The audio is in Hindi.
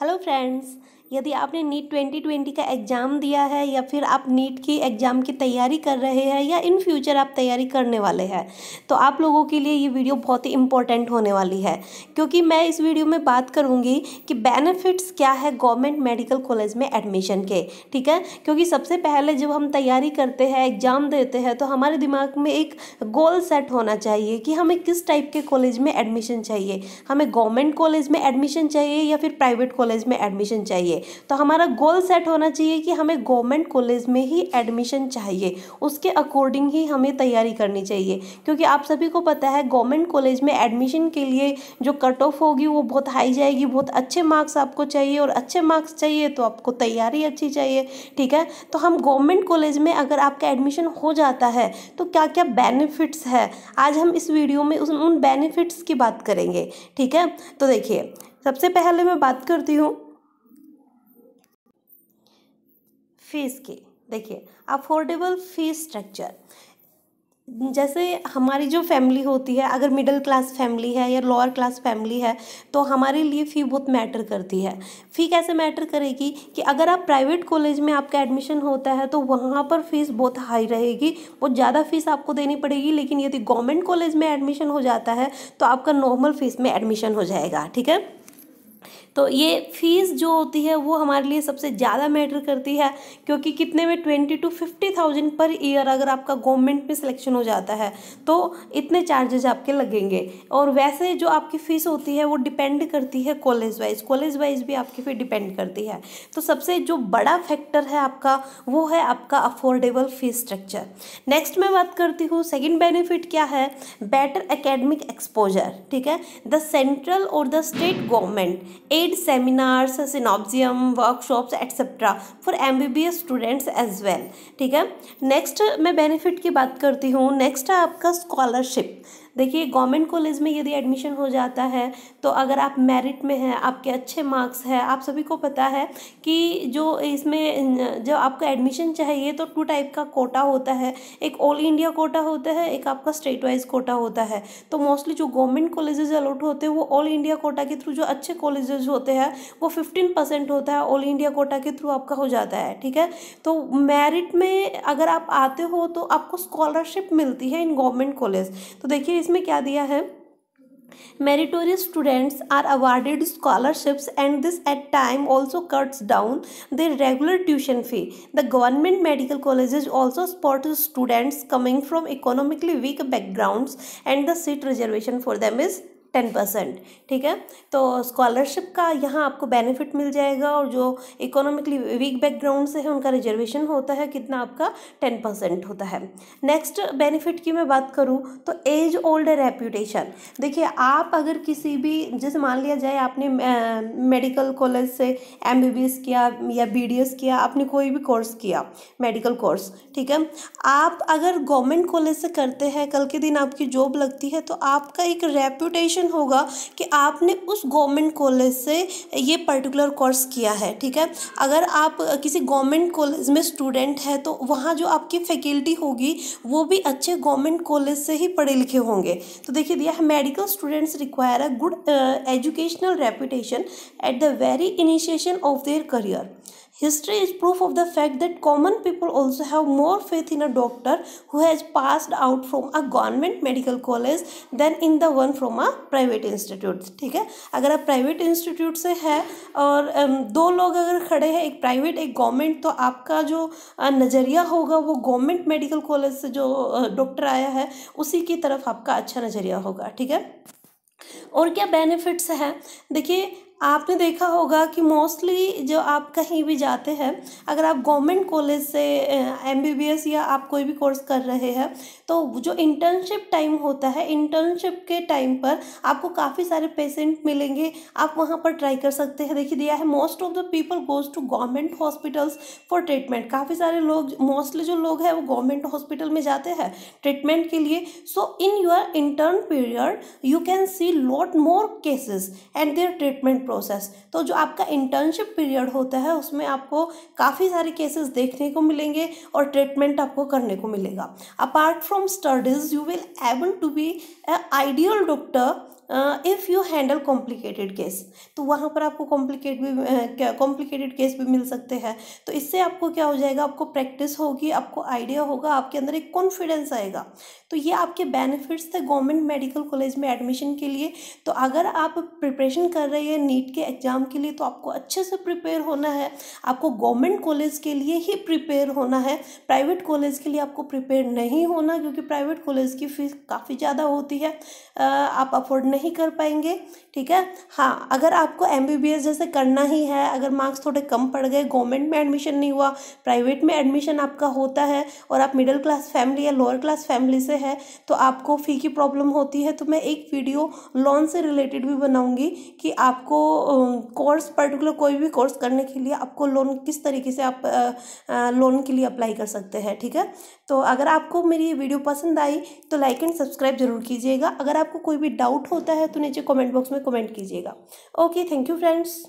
Hello friends, यदि आपने नीट ट्वेंटी ट्वेंटी का एग्ज़ाम दिया है या फिर आप नीट की एग्ज़ाम की तैयारी कर रहे हैं या इन फ्यूचर आप तैयारी करने वाले हैं तो आप लोगों के लिए ये वीडियो बहुत ही इंपॉर्टेंट होने वाली है क्योंकि मैं इस वीडियो में बात करूँगी कि बेनिफिट्स क्या है गवर्नमेंट मेडिकल कॉलेज में एडमिशन के ठीक है क्योंकि सबसे पहले जब हम तैयारी करते हैं एग्ज़ाम देते हैं तो हमारे दिमाग में एक गोल सेट होना चाहिए कि हमें किस टाइप के कॉलेज में एडमिशन चाहिए हमें गवर्नमेंट कॉलेज में एडमिशन चाहिए या फिर प्राइवेट कॉलेज में एडमिशन चाहिए तो हमारा गोल सेट होना चाहिए कि हमें गवर्नमेंट कॉलेज में ही एडमिशन चाहिए उसके अकॉर्डिंग ही हमें तैयारी करनी चाहिए क्योंकि आप सभी को पता है गवर्नमेंट कॉलेज में एडमिशन के लिए जो कट ऑफ होगी वो बहुत हाई जाएगी बहुत अच्छे मार्क्स आपको चाहिए और अच्छे मार्क्स चाहिए तो आपको तैयारी अच्छी चाहिए ठीक है तो हम गवर्नमेंट कॉलेज में अगर आपका एडमिशन हो जाता है तो क्या क्या बेनिफिट्स है आज हम इस वीडियो में उस उन बेनिफिट्स की बात करेंगे ठीक है तो देखिए सबसे पहले मैं बात करती हूँ फीस की देखिए अफोर्डेबल फीस स्ट्रक्चर जैसे हमारी जो फैमिली होती है अगर मिडिल क्लास फैमिली है या लोअर क्लास फैमिली है तो हमारे लिए फ़ी बहुत मैटर करती है फ़ी कैसे मैटर करेगी कि अगर आप प्राइवेट कॉलेज में आपका एडमिशन होता है तो वहाँ पर फ़ीस बहुत हाई रहेगी बहुत ज़्यादा फ़ीस आपको देनी पड़ेगी लेकिन यदि गवर्नमेंट कॉलेज में एडमिशन हो जाता है तो आपका नॉर्मल फ़ीस में एडमिशन हो जाएगा ठीक है तो ये फ़ीस जो होती है वो हमारे लिए सबसे ज़्यादा मैटर करती है क्योंकि कितने में twenty two fifty thousand per year अगर आपका गवर्नमेंट में सिलेक्शन हो जाता है तो इतने चार्जेज आपके लगेंगे और वैसे जो आपकी फ़ीस होती है वो डिपेंड करती है कॉलेज वाइज कॉलेज वाइज भी आपकी फिर डिपेंड करती है तो सबसे जो बड़ा फैक्टर है आपका वो है आपका अफोर्डेबल फीस स्ट्रक्चर नेक्स्ट मैं बात करती हूँ सेकेंड बेनिफिट क्या है बेटर एकेडमिक एक्सपोजर ठीक है द सेंट्रल और the state government paid seminars synopsium workshops etc for mbbs students as well ठीक है नेक्स्ट मैं बेनिफिट की बात करती हूँ नेक्स्ट है आपका स्कॉलरशिप देखिए गवर्नमेंट कॉलेज में यदि एडमिशन हो जाता है तो अगर आप मेरिट में हैं आपके अच्छे मार्क्स हैं आप सभी को पता है कि जो इसमें जब आपको एडमिशन चाहिए तो टू टाइप का कोटा होता है एक ऑल इंडिया कोटा होता है एक आपका स्टेट वाइज कोटा होता है तो मोस्टली जो गवर्नमेंट कॉलेजेज अलॉट होते हैं वो ऑल इंडिया कोटा के थ्रू जो अच्छे कॉलेजेज होते हैं वो फिफ्टीन परसेंट होता है ऑल इंडिया कोटा के थ्रू आपका हो जाता है ठीक है तो मेरिट में अगर आप आते हो तो आपको स्कॉलरशिप मिलती है इन गवर्नमेंट कॉलेज तो देखिए केस में क्या दिया है meritorious students are awarded scholarships and this at time also cuts down the regular tuition fee the government medical college also spot students coming from economically weak background and the seat reservation for them is ten percent ठीक है तो स्कॉलरशिप का यहाँ आपको बेनिफिट मिल जाएगा और जो इकोनॉमिकली वीक बैकग्राउंड से है उनका रिजर्वेशन होता है कितना आपका टेन परसेंट होता है नेक्स्ट बेनिफिट की मैं बात करूँ तो एज ओल्ड रेप्यूटेशन देखिए आप अगर किसी भी जैसे मान लिया जाए आपने मेडिकल कॉलेज से एम किया या बी किया आपने कोई भी कोर्स किया मेडिकल कोर्स ठीक है आप अगर गवर्नमेंट कॉलेज से करते हैं कल के दिन आपकी जॉब लगती है तो आपका एक रेप्यूटेशन मेंशन होगा कि आपने उस गवर्नमेंट कॉलेज से ये पर्टिकुलर कोर्स किया है ठीक है अगर आप किसी गवर्नमेंट कॉलेज में स्टूडेंट है तो वहाँ जो आपकी फैकल्टी होगी वो भी अच्छे गवर्नमेंट कॉलेज से ही पढ़े लिखे होंगे तो देखिए दिया है medical students require a good educational reputation at the very initiation of their career History is proof of the fact that common people also have more faith in a doctor who has passed out from a government medical college then in the one from a private institute ठीक है अगर आप प्राइवेट इंस्टीट्यूट से है और um, दो लोग अगर खड़े हैं एक प्राइवेट एक गवर्नमेंट तो आपका जो uh, नज़रिया होगा वो गवर्नमेंट मेडिकल कॉलेज से जो डॉक्टर uh, आया है उसी की तरफ आपका अच्छा नज़रिया होगा ठीक है और क्या बेनिफिट्स हैं देखिए आपने देखा होगा कि मोस्टली जो आप कहीं भी जाते हैं अगर आप गवर्नमेंट कॉलेज से एम बी बी एस या आप कोई भी कोर्स कर रहे हैं तो जो इंटर्नशिप टाइम होता है इंटर्नशिप के टाइम पर आपको काफ़ी सारे पेशेंट मिलेंगे आप वहाँ पर ट्राई कर सकते हैं देखिए दिया है most of the people goes to government hospitals for treatment काफ़ी सारे लोग मोस्टली जो लोग हैं वो गवर्नमेंट हॉस्पिटल में जाते हैं ट्रीटमेंट के लिए so in your intern period you can see lot more cases and their treatment process तो जो आपका इंटर्नशिप पीरियड होता है उसमें आपको काफ़ी सारे केसेस देखने को मिलेंगे और ट्रीटमेंट आपको करने को मिलेगा apart from studies you will able to be ideal doctor if you handle complicated case तो वहाँ पर आपको कॉम्प्लिकेट भी कॉम्प्लिकेटेड केस भी मिल सकते हैं तो इससे आपको क्या हो जाएगा आपको प्रैक्टिस होगी आपको आइडिया होगा आपके अंदर एक कॉन्फिडेंस आएगा तो ये आपके बेनिफिट्स थे गवर्नमेंट मेडिकल कॉलेज में एडमिशन के लिए तो अगर आप प्रिपरेशन कर रहे हैं नीट के एग्ज़ाम के लिए तो आपको अच्छे से प्रिपेयर होना है आपको गवर्नमेंट कॉलेज के लिए ही प्रिपेयर होना है प्राइवेट कॉलेज के लिए आपको प्रिपेयर नहीं होना क्योंकि प्राइवेट कॉलेज की फ़ीस काफ़ी ज़्यादा होती है आप अफोर्ड नहीं नहीं कर पाएंगे ठीक है हाँ अगर आपको एम जैसे करना ही है अगर मार्क्स थोड़े कम पड़ गए गवर्नमेंट में एडमिशन नहीं हुआ प्राइवेट में एडमिशन आपका होता है और आप मिडिल क्लास फैमिली या लोअर क्लास फैमिली से है तो आपको फ़ी की प्रॉब्लम होती है तो मैं एक वीडियो लोन से रिलेटेड भी बनाऊंगी कि आपको कोर्स पर्टिकुलर कोई भी कोर्स करने के लिए आपको लोन किस तरीके से आप लोन के लिए अप्लाई कर सकते हैं ठीक है तो अगर आपको मेरी ये वीडियो पसंद आई तो लाइक एंड सब्सक्राइब जरूर कीजिएगा अगर आपको कोई भी डाउट होता आता है तो नीचे कमेंट बॉक्स में कमेंट कीजिएगा ओके थैंक यू फ्रेंड्स